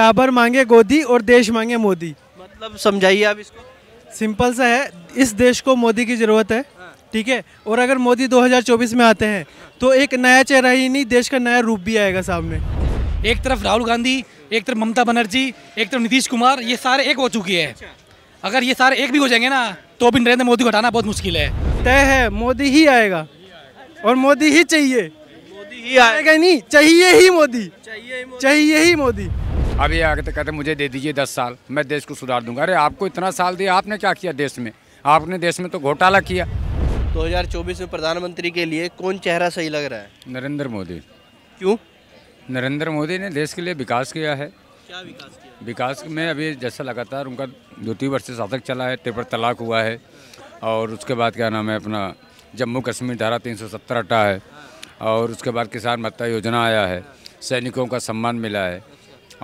टाबर मांगे गोदी और देश मांगे मोदी मतलब समझाइए आप इसको सिंपल सा है इस देश को मोदी की ज़रूरत है हाँ। ठीक है और अगर मोदी 2024 में आते हैं तो एक नया चेहरा ही नहीं देश का नया रूप भी आएगा सामने एक तरफ राहुल गांधी एक तरफ ममता बनर्जी एक तरफ नीतीश कुमार ये सारे एक हो चुके हैं अच्छा। अगर ये सारे एक भी हो जाएंगे ना तो भी नरेंद्र मोदी को हटाना बहुत मुश्किल है तय है मोदी ही आएगा और मोदी ही चाहिए मोदी ही आएगा नहीं चाहिए ही मोदी चाहिए ही मोदी अभी आगे तो कहते मुझे दे दीजिए दस साल मैं देश को सुधार दूंगा अरे आपको इतना साल दिया आपने क्या किया देश में आपने देश में तो घोटाला किया 2024 में प्रधानमंत्री के लिए कौन चेहरा सही लग रहा है नरेंद्र मोदी क्यों नरेंद्र मोदी ने देश के लिए विकास किया है क्या विकास किया विकास में अभी जैसा लगातार उनका द्वितीय वर्ष से शासक चला है ट्रिपल तलाक हुआ है और उसके बाद क्या नाम है अपना जम्मू कश्मीर धारा तीन सौ सत्तर हटा है और उसके बाद किसान भत्ता योजना आया है सैनिकों का सम्मान मिला है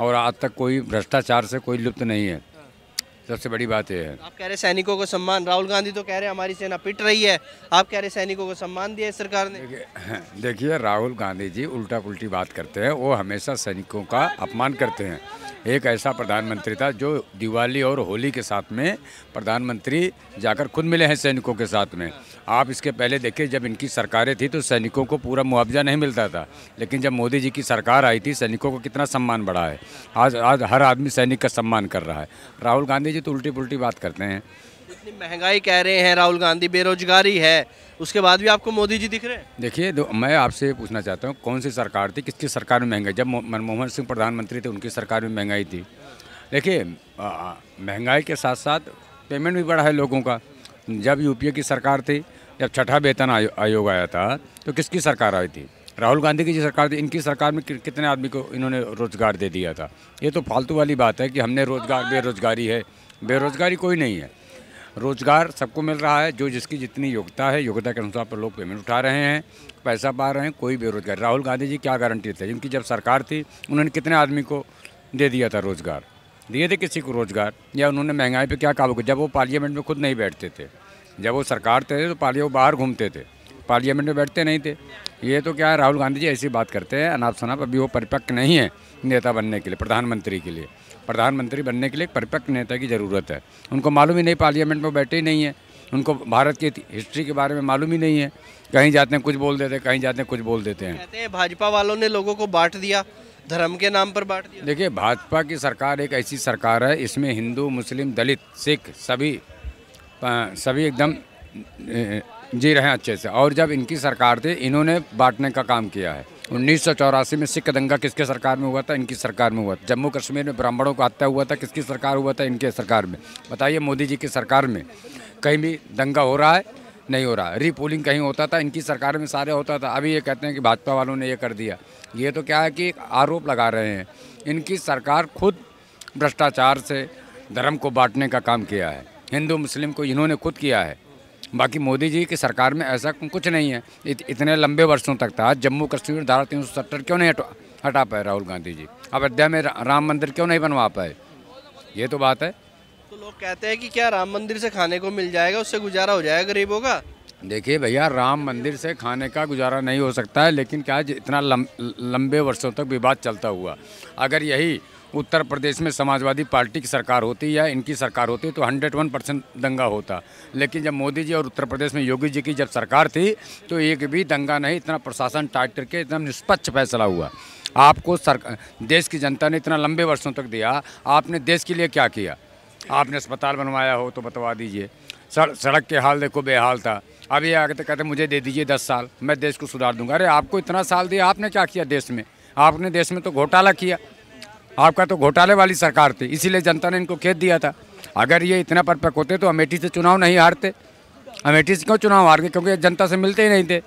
और आज तक कोई भ्रष्टाचार से कोई लुप्त नहीं है सबसे बड़ी बात यह है आप कह रहे सैनिकों को सम्मान राहुल गांधी तो कह रहे हैं हमारी सेना पिट रही है आप कह रहे सैनिकों को सम्मान दिया है सरकार ने देखिए हाँ, राहुल गांधी जी उल्टा पुल्टी बात करते हैं वो हमेशा सैनिकों का अपमान करते हैं एक ऐसा प्रधानमंत्री था जो दिवाली और होली के साथ में प्रधानमंत्री जाकर खुद मिले हैं सैनिकों के साथ में आप इसके पहले देखिए जब इनकी सरकारें थी तो सैनिकों को पूरा मुआवजा नहीं मिलता था लेकिन जब मोदी जी की सरकार आई थी सैनिकों को कितना सम्मान बढ़ा है आज आज हर आदमी सैनिक का सम्मान कर रहा है राहुल गांधी जी तो उल्टी पुलटी बात करते हैं इतनी महंगाई कह रहे हैं राहुल गांधी बेरोजगारी है उसके बाद भी आपको मोदी जी दिख रहे हैं देखिए मैं आपसे पूछना चाहता हूँ कौन सी सरकार थी किसकी सरकार में महंगाई जब मनमोहन सिंह प्रधानमंत्री थे उनकी सरकार में महंगाई थी देखिए महंगाई के साथ साथ पेमेंट भी बढ़ा है लोगों का जब यूपीए की सरकार थी जब छठा वेतन आयोग आया था तो किसकी सरकार आई थी राहुल गांधी की जी सरकार थी इनकी सरकार में कितने आदमी को इन्होंने रोज़गार दे दिया था ये तो फालतू वाली बात है कि हमने रोज़गार बेरोज़गारी है बेरोजगारी कोई नहीं है रोजगार सबको मिल रहा है जो जिसकी जितनी योग्यता है योग्यता के अनुसार पर लोग पेमेंट उठा रहे हैं पैसा पा रहे हैं कोई बेरोजगार राहुल गांधी जी क्या गारंटी थे जिनकी जब सरकार थी उन्होंने कितने आदमी को दे दिया था रोज़गार दिए थे किसी को रोज़गार या उन्होंने महंगाई पर क्या काबू किया जब वो पार्लियामेंट में खुद नहीं बैठते थे जब वो सरकार थे तो पार्लिया वो बाहर घूमते थे पार्लियामेंट में बैठते नहीं थे ये तो क्या है राहुल गांधी जी ऐसी बात करते हैं अनाप शनाप अभी वो परिपक्व नहीं है नेता बनने के लिए प्रधानमंत्री के लिए प्रधानमंत्री बनने के लिए एक परिपक्व नेता की ज़रूरत है उनको मालूम ही नहीं पार्लियामेंट में बैठे ही नहीं है उनको भारत की हिस्ट्री के बारे में मालूम ही नहीं है कहीं जाते हैं कुछ बोल देते हैं कहीं जाते हैं कुछ बोल देते हैं कहते हैं भाजपा वालों ने लोगों को बांट दिया धर्म के नाम पर बांट दिया देखिए भाजपा की सरकार एक ऐसी सरकार है इसमें हिंदू मुस्लिम दलित सिख सभी सभी एकदम जी रहे हैं अच्छे से और जब इनकी सरकार थी इन्होंने बांटने का काम किया है उन्नीस में सिख दंगा किसके सरकार में हुआ था इनकी सरकार में हुआ था जम्मू कश्मीर में ब्राह्मणों को हत्या हुआ था किसकी सरकार हुआ था इनके सरकार में बताइए मोदी जी की सरकार में कहीं भी दंगा हो रहा है नहीं हो रहा रीपोलिंग कहीं होता था इनकी सरकार में सारे होता था अभी ये कहते हैं कि भाजपा वालों ने ये कर दिया ये तो क्या है कि आरोप लगा रहे हैं इनकी सरकार खुद भ्रष्टाचार से धर्म को बांटने का काम किया है हिंदू मुस्लिम को इन्होंने खुद किया है बाकी मोदी जी की सरकार में ऐसा कुछ नहीं है इत, इतने लंबे वर्षों तक था जम्मू कश्मीर धारा तीन क्यों नहीं हटा हटा पाए राहुल गांधी जी अयोध्या में राम मंदिर क्यों नहीं बनवा पाए ये तो बात है तो लोग कहते हैं कि क्या राम मंदिर से खाने को मिल जाएगा उससे गुजारा हो जाएगा गरीबों का देखिए भैया राम मंदिर से खाने का गुजारा नहीं हो सकता है लेकिन क्या इतना लंबे वर्षों तक विवाद चलता हुआ अगर यही उत्तर प्रदेश में समाजवादी पार्टी की सरकार होती या इनकी सरकार होती तो 101 परसेंट दंगा होता लेकिन जब मोदी जी और उत्तर प्रदेश में योगी जी की जब सरकार थी तो एक भी दंगा नहीं इतना प्रशासन टाइट करके इतना निष्पक्ष फैसला हुआ आपको सर देश की जनता ने इतना लंबे वर्षों तक दिया आपने देश के लिए क्या किया आपने अस्पताल बनवाया हो तो बतवा दीजिए सड़क के हाल देखो बेहाल था अभी आगे तो कहते मुझे दे दीजिए दस साल मैं देश को सुधार दूंगा अरे आपको इतना साल दिया आपने क्या किया देश में आपने देश में तो घोटाला किया आपका तो घोटाले वाली सरकार थी इसीलिए जनता ने इनको खेत दिया था अगर ये इतना परपक होते तो अमेठी से चुनाव नहीं हारते अमेठी से क्यों चुनाव हार गए क्योंकि जनता से मिलते ही नहीं थे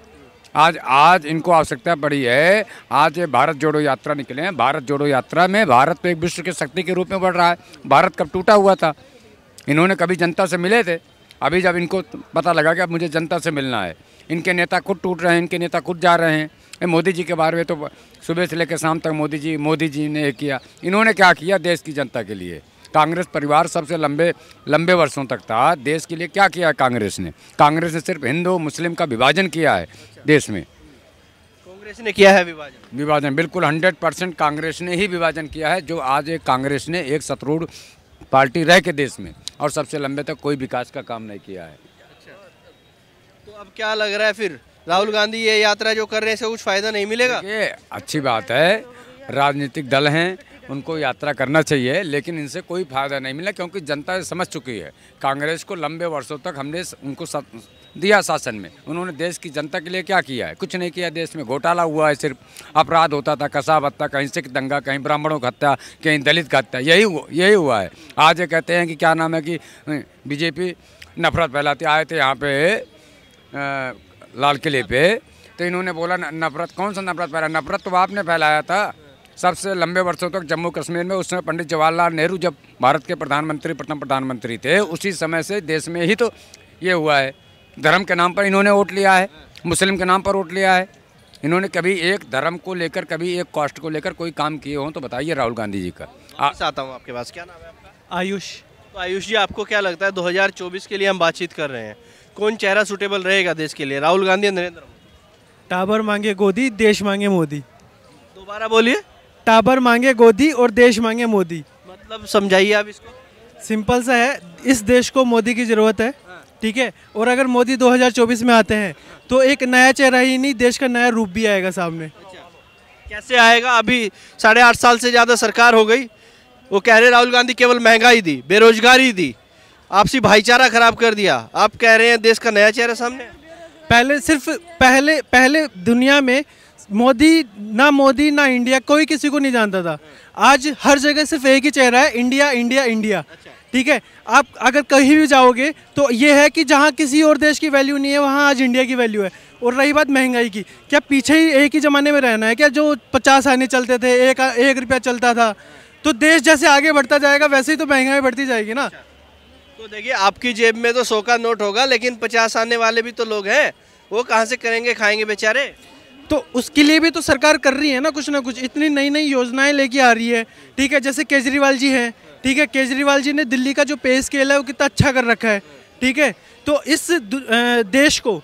आज आज इनको आवश्यकता पड़ी है आज ये भारत जोड़ो यात्रा निकले हैं भारत जोड़ो यात्रा में भारत तो एक विश्व के शक्ति के रूप में बढ़ रहा है भारत कब टूटा हुआ था इन्होंने कभी जनता से मिले थे अभी जब इनको पता लगा कि अब मुझे जनता से मिलना है इनके नेता खुद टूट रहे हैं इनके नेता खुद जा रहे हैं मोदी जी के बारे में तो सुबह से लेकर शाम तक मोदी जी मोदी जी ने किया इन्होंने क्या किया देश की जनता के लिए कांग्रेस परिवार सबसे लंबे लंबे वर्षों तक था देश के लिए क्या किया है कांग्रेस ने कांग्रेस ने सिर्फ हिंदू मुस्लिम का विभाजन किया है देश में कांग्रेस ने किया है विभाजन विभाजन बिल्कुल 100 परसेंट कांग्रेस ने ही विभाजन किया है जो आज एक कांग्रेस ने एक शत्रुढ़ पार्टी रह के देश में और सबसे लंबे तक कोई विकास का काम नहीं किया है तो अब क्या लग रहा है फिर राहुल गांधी ये यात्रा जो कर रहे हैं कुछ फायदा नहीं मिलेगा ये अच्छी बात है राजनीतिक दल हैं उनको यात्रा करना चाहिए लेकिन इनसे कोई फायदा नहीं मिला क्योंकि जनता समझ चुकी है कांग्रेस को लंबे वर्षों तक हमने उनको दिया शासन में उन्होंने देश की जनता के लिए क्या किया है कुछ नहीं किया देश में घोटाला हुआ है सिर्फ अपराध होता था कसाब हत्या कहीं सिख दंगा कहीं ब्राह्मणों का हत्या कहीं दलित का हत्या यही यही हुआ है आज ये कहते हैं कि क्या नाम है कि बीजेपी नफरत फैलाते आए थे यहाँ पे लाल किले पे तो इन्होंने बोला नफरत कौन सा नफरत फैला नफरत तो आपने फैलाया था सबसे लंबे वर्षों तक जम्मू कश्मीर में उसमें पंडित जवाहरलाल नेहरू जब भारत के प्रधानमंत्री प्रथम प्रधानमंत्री थे उसी समय से देश में ही तो ये हुआ है धर्म के नाम पर इन्होंने वोट लिया है मुस्लिम के नाम पर वोट लिया है इन्होंने कभी एक धर्म को लेकर कभी एक कॉस्ट को लेकर कोई काम किए हों तो बताइए राहुल गांधी जी का आता हूँ आपके पास क्या नाम है आपका आयुष तो आयुष जी आपको क्या लगता है 2024 के लिए हम बातचीत कर रहे हैं कौन चेहरा सुटेबल रहेगा देश के लिए राहुल गांधी नरेंद्र मोदी टाबर मांगे गोदी देश मांगे मोदी दोबारा बोलिए टाबर मांगे गोदी और देश मांगे मोदी मतलब समझाइए आप इसको सिंपल सा है इस देश को मोदी की ज़रूरत है ठीक है और अगर मोदी 2024 में आते हैं तो एक नया चेहरा ही नहीं देश का नया रूप भी आएगा सामने अच्छा। कैसे आएगा अभी साढ़े आठ साल से ज़्यादा सरकार हो गई वो कह रहे राहुल गांधी केवल महंगाई दी बेरोजगारी दी आपसी भाईचारा खराब कर दिया आप कह रहे हैं देश का नया चेहरा सामने पहले सिर्फ पहले पहले दुनिया में मोदी ना मोदी ना इंडिया कोई किसी को नहीं जानता था आज हर जगह सिर्फ एक ही चेहरा है इंडिया इंडिया इंडिया अच्छा। ठीक है आप अगर कहीं भी जाओगे तो ये है कि जहाँ किसी और देश की वैल्यू नहीं है वहाँ आज इंडिया की वैल्यू है और रही बात महंगाई की क्या पीछे ही एक ही ज़माने में रहना है क्या जो पचास आने चलते थे एक एक रुपया चलता था तो देश जैसे आगे बढ़ता जाएगा वैसे ही तो महंगाई बढ़ती जाएगी ना अच्छा। तो देखिए आपकी जेब में तो सौ का नोट होगा लेकिन पचास आने वाले भी तो लोग हैं वो कहाँ से करेंगे खाएंगे बेचारे तो उसके लिए भी तो सरकार कर रही है ना कुछ ना कुछ इतनी नई नई योजनाएं लेके आ रही है ठीक है जैसे केजरीवाल जी हैं ठीक है केजरीवाल जी ने दिल्ली का जो पे स्केल है वो कितना अच्छा कर रखा है ठीक है तो इस देश को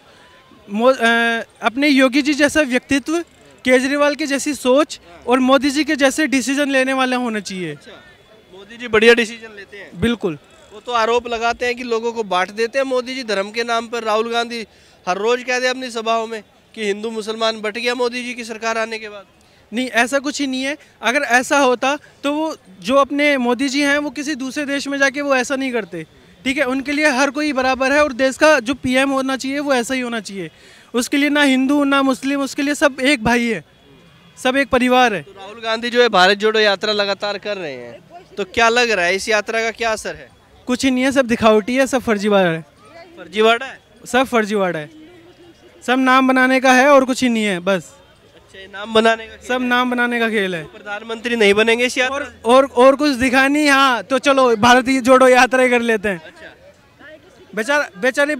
अपने योगी जी जैसा व्यक्तित्व केजरीवाल की के जैसी सोच और मोदी जी के जैसे डिसीजन लेने वाले होना चाहिए अच्छा, मोदी जी बढ़िया डिसीजन लेते हैं बिल्कुल वो तो आरोप लगाते हैं कि लोगों को बांट देते हैं मोदी जी धर्म के नाम पर राहुल गांधी हर रोज कहते हैं अपनी सभाओं में कि हिंदू मुसलमान बट गया मोदी जी की सरकार आने के बाद नहीं ऐसा कुछ ही नहीं है अगर ऐसा होता तो वो जो अपने मोदी जी हैं वो किसी दूसरे देश में जाके वो ऐसा नहीं करते ठीक है उनके लिए हर कोई बराबर है और देश का जो पीएम होना चाहिए वो ऐसा ही होना चाहिए उसके लिए ना हिंदू ना मुस्लिम उसके लिए सब एक भाई है सब एक परिवार है तो राहुल गांधी जो है भारत जोड़ो यात्रा लगातार कर रहे हैं तो क्या लग रहा है इस यात्रा का क्या असर है कुछ ही नहीं है सब दिखावटी है सब फर्जीवाड़ा है फर्जीवाड़ा है सब फर्जीवाड़ा है सब नाम बनाने का है और कुछ ही नहीं है बस नाम बनाने का सब नाम बनाने का खेल है तो प्रधानमंत्री नहीं बनेंगे और, और और कुछ दिखा नहीं हाँ तो चलो भारतीय जोड़ो यात्रा कर लेते हैं बेचारा अच्छा। बेचारे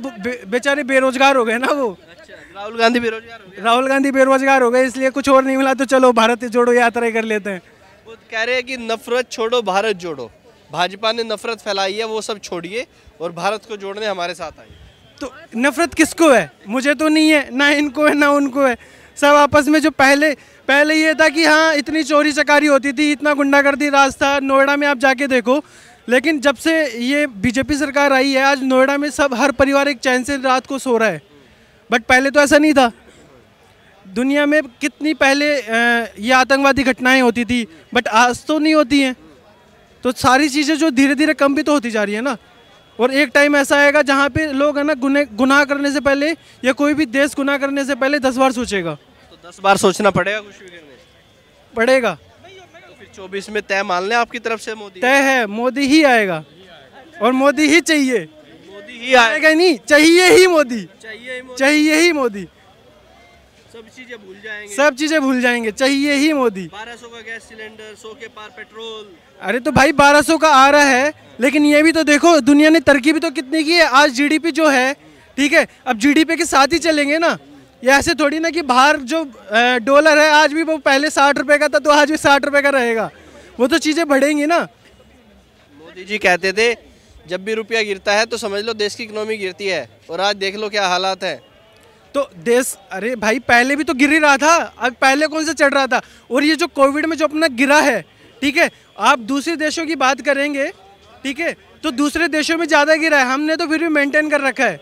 बेचारे बेरोजगार हो गए ना वो अच्छा, राहुल गांधी बेरोजगार राहुल गांधी बेरोजगार हो गए इसलिए कुछ और नहीं मिला तो चलो भारत जोड़ो यात्रा कर लेते हैं वो कह रहे हैं कि नफरत छोड़ो भारत जोड़ो भाजपा ने नफरत फैलाई है वो सब छोड़िए और भारत को जोड़ने हमारे साथ आइए तो नफरत किसको है मुझे तो नहीं है ना इनको है ना उनको है सब आपस में जो पहले पहले ये था कि हाँ इतनी चोरी चकारी होती थी इतना गुंडागर्दी राज था नोएडा में आप जाके देखो लेकिन जब से ये बीजेपी सरकार आई है आज नोएडा में सब हर परिवार एक चैन से रात को सो रहा है बट पहले तो ऐसा नहीं था दुनिया में कितनी पहले ये आतंकवादी घटनाएं होती थी बट आज तो नहीं होती हैं तो सारी चीज़ें जो धीरे धीरे कम भी तो होती जा रही है ना और एक टाइम ऐसा आएगा जहाँ पे लोग है ना गुने गुनाह करने से पहले या कोई भी देश गुनाह करने से पहले दस बार सोचेगा तो दस बार सोचना पड़ेगा कुछ भी करने पड़ेगा चौबीस में तय मान लें आपकी तरफ से मोदी तय है मोदी ही आएगा और मोदी ही चाहिए मोदी ही आएगा नहीं चाहिए ही मोदी चाहिए ही मोदी सब चीजें भूल जाएंगे सब चीजें भूल जाएंगे चाहिए ही मोदी 1200 का गैस सिलेंडर 100 के पार पेट्रोल अरे तो भाई 1200 का आ रहा है लेकिन ये भी तो देखो दुनिया ने भी तो कितनी की है आज जी जो है ठीक है अब जी के साथ ही चलेंगे ना ये ऐसे थोड़ी ना कि बाहर जो डॉलर है आज भी वो पहले साठ रुपए का था तो आज भी साठ रुपए का रहेगा वो तो चीज़ें बढ़ेंगी ना मोदी जी कहते थे जब भी रुपया गिरता है तो समझ लो देश की इकोनॉमी गिरती है और आज देख लो क्या हालात है तो देश अरे भाई पहले भी तो गिर ही रहा था अब पहले कौन सा चढ़ रहा था और ये जो कोविड में जो अपना गिरा है ठीक है आप दूसरे देशों की बात करेंगे ठीक है तो दूसरे देशों में ज़्यादा गिरा है हमने तो फिर भी मेंटेन कर रखा है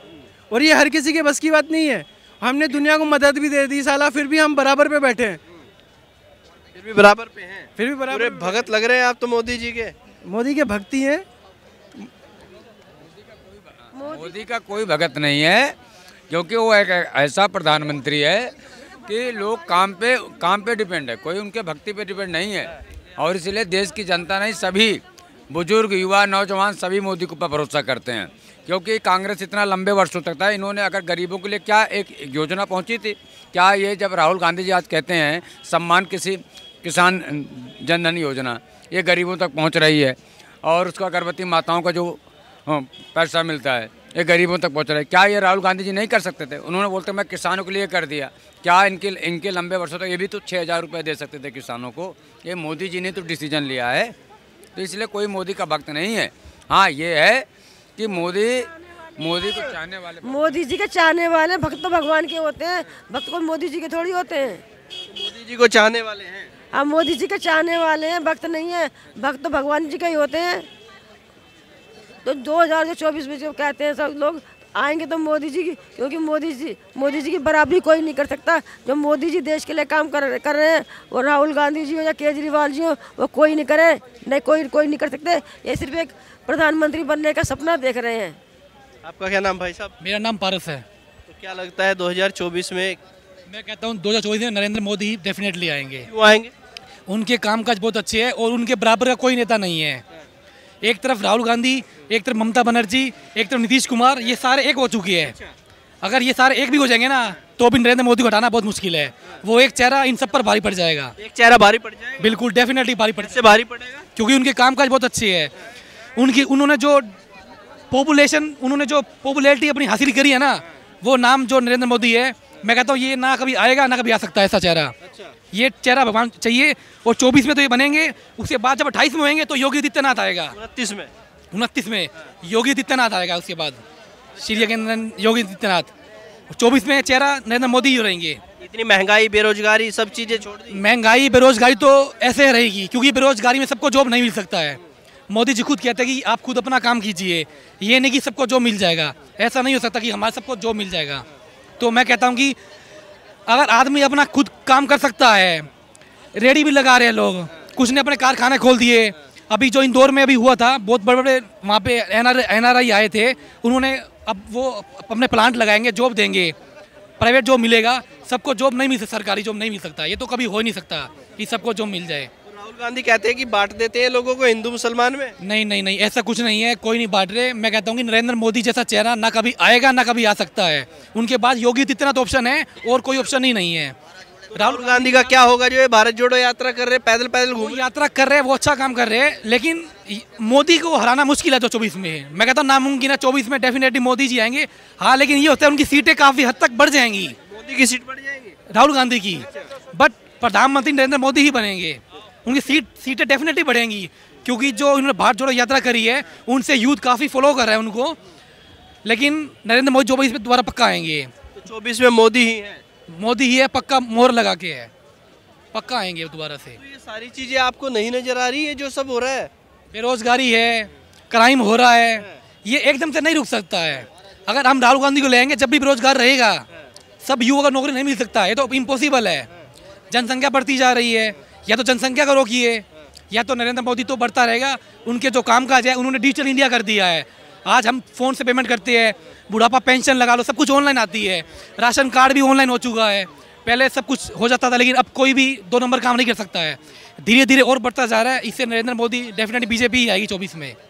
और ये हर किसी के बस की बात नहीं है हमने दुनिया को मदद भी दे दी साला फिर भी हम बराबर पे बैठे हैं फिर भी बराबर पे हैं फिर भी बराबर भगत लग रहे हैं आप तो मोदी जी के मोदी के भक्ति हैं मोदी का कोई भगत नहीं है क्योंकि वो एक ऐसा प्रधानमंत्री है कि लोग काम पे काम पे डिपेंड है कोई उनके भक्ति पे डिपेंड नहीं है और इसलिए देश की जनता नहीं सभी बुजुर्ग युवा नौजवान सभी मोदी के ऊपर भरोसा करते हैं क्योंकि कांग्रेस इतना लंबे वर्षों तक था इन्होंने अगर गरीबों के लिए क्या एक योजना पहुंची थी क्या ये जब राहुल गांधी जी आज कहते हैं सम्मान किसी किसान जनधन योजना ये गरीबों तक पहुंच रही है और उसका गर्भवती माताओं का जो हाँ, पैसा मिलता है ये गरीबों तक पहुँच रहा है क्या ये राहुल गांधी जी नहीं कर सकते थे उन्होंने बोलते मैं किसानों के लिए कर दिया क्या इनके इनके लंबे वर्षों तक तो ये भी तो छः हज़ार रुपये दे सकते थे किसानों को ये मोदी जी ने तो डिसीजन लिया है तो इसलिए कोई मोदी का भक्त नहीं है हाँ ये है कि मोदी मोदी को चाहने वाले मोदी जी के चाहने वाले भक्त तो भगवान के होते हैं भक्त को मोदी जी के थोड़ी होते हैं मोदी जी को चाहने वाले हैं हाँ मोदी जी के चाहने वाले हैं भक्त नहीं है भक्त तो भगवान जी के ही होते हैं तो दो हजार चौबीस में जो कहते हैं सब लोग आएंगे तो मोदी जी की क्योंकि मोदी जी मोदी जी की बराबरी कोई नहीं कर सकता जो मोदी जी देश के लिए काम कर कर रहे हैं वो राहुल गांधी जी हो या केजरीवाल जी हो वो कोई नहीं करे नहीं कोई कोई नहीं कर सकते ये सिर्फ एक प्रधानमंत्री बनने का सपना देख रहे हैं आपका क्या नाम भाई साहब मेरा नाम पारस है तो क्या लगता है दो में मैं कहता हूँ दो में नरेंद्र मोदी डेफिनेटली आएंगे वो आएंगे उनके कामकाज बहुत अच्छे है और उनके बराबर का कोई नेता नहीं है एक तरफ राहुल गांधी एक तरफ ममता बनर्जी एक तरफ नीतीश कुमार ये सारे एक हो चुके हैं अगर ये सारे एक भी हो जाएंगे ना तो भी नरेंद्र मोदी को हटाना बहुत मुश्किल है वो एक चेहरा इन सब पर भारी पड़ जाएगा एक चेहरा भारी पड़ जाएगा बिल्कुल डेफिनेटली भारी पड़ से भारी पड़ेगा क्योंकि उनके कामकाज बहुत अच्छे है उनकी उन्होंने जो पॉपुलेशन उन्होंने जो पॉपुलरिटी अपनी हासिल करी है ना वो नाम जो नरेंद्र मोदी है मैं कहता हूँ ये ना कभी आएगा ना कभी आ सकता है ऐसा चेहरा अच्छा ये चेहरा भगवान चाहिए और चौबीस में तो ये बनेंगे उसके बाद जब अट्ठाईस में होंगे तो योगी आदित्यनाथ आएगा उनतीस में उनतीस में योगी आदित्यनाथ आएगा उसके बाद श्री योगी आदित्यनाथ चौबीस में चेहरा नरेंद्र मोदी ही रहेंगे इतनी महंगाई बेरोजगारी सब चीज़ें छोड़ महंगाई बेरोजगारी तो ऐसे रहेगी क्योंकि बेरोजगारी में सबको जॉब नहीं मिल सकता है मोदी जी खुद कहते हैं कि आप खुद अपना काम कीजिए ये नहीं कि सबको जॉब मिल जाएगा ऐसा नहीं हो सकता कि हमारे सबको जॉब मिल जाएगा तो मैं कहता हूँ कि अगर आदमी अपना खुद काम कर सकता है रेडी भी लगा रहे हैं लोग कुछ ने अपने कारखाने खोल दिए अभी जो इंदौर में अभी हुआ था बहुत बड़े बड़े वहाँ पे एन आर आए थे उन्होंने अब वो अपने प्लांट लगाएंगे जॉब देंगे प्राइवेट जॉब मिलेगा सबको जॉब नहीं मिल सकता सरकारी जॉब नहीं मिल सकता ये तो कभी हो ही नहीं सकता कि सबको जॉब मिल जाए राहुल गांधी कहते हैं कि बांट देते हैं लोगों को हिंदू मुसलमान में नहीं नहीं नहीं ऐसा कुछ नहीं है कोई नहीं बांट रहे मैं कहता हूँ कि नरेंद्र मोदी जैसा चेहरा ना कभी आएगा ना कभी आ सकता है उनके बाद योगी आदित्यनाथ ऑप्शन है और कोई ऑप्शन ही नहीं है राहुल गांधी का क्या होगा जो ये भारत जोड़ो यात्रा कर रहे पैदल पैदल घूम यात्रा कर रहे हैं वो अच्छा काम कर रहे हैं लेकिन मोदी को हराना मुश्किल है जो तो चौबीस में है मैं कहता हूँ नामुमकिन है चौबीस में डेफिनेटली मोदी जी आएंगे हाँ लेकिन ये होता है उनकी सीटें काफ़ी हद तक बढ़ जाएंगी मोदी की सीट बढ़ जाएगी राहुल गांधी की बट प्रधानमंत्री नरेंद्र मोदी ही बनेंगे उनकी सीट सीटें डेफिनेटली बढ़ेंगी क्योंकि जो उन्होंने भारत जोड़ो यात्रा करी है उनसे यूथ काफ़ी फॉलो कर रहा है उनको लेकिन नरेंद्र मोदी चौबीस में दोबारा पक्का आएंगे तो चौबीस में मोदी ही है मोदी ही है पक्का मोहर लगा के है पक्का आएंगे दोबारा से तो ये सारी चीज़ें आपको नहीं नज़र आ रही है जो सब हो रहा है बेरोजगारी है क्राइम हो रहा है ये एकदम से नहीं रुक सकता है अगर हम राहुल गांधी को लेंगे जब भी बेरोजगार रहेगा सब युवा का नौकरी नहीं मिल सकता ये तो इम्पॉसिबल है जनसंख्या बढ़ती जा रही है या तो जनसंख्या को रोकिए या तो नरेंद्र मोदी तो बढ़ता रहेगा उनके जो काम काज है उन्होंने डिजिटल इंडिया कर दिया है आज हम फ़ोन से पेमेंट करते हैं बुढ़ापा पेंशन लगा लो सब कुछ ऑनलाइन आती है राशन कार्ड भी ऑनलाइन हो चुका है पहले सब कुछ हो जाता था लेकिन अब कोई भी दो नंबर काम नहीं कर सकता है धीरे धीरे और बढ़ता जा रहा है इससे नरेंद्र मोदी डेफिनेटली बीजेपी ही आएगी चौबीस में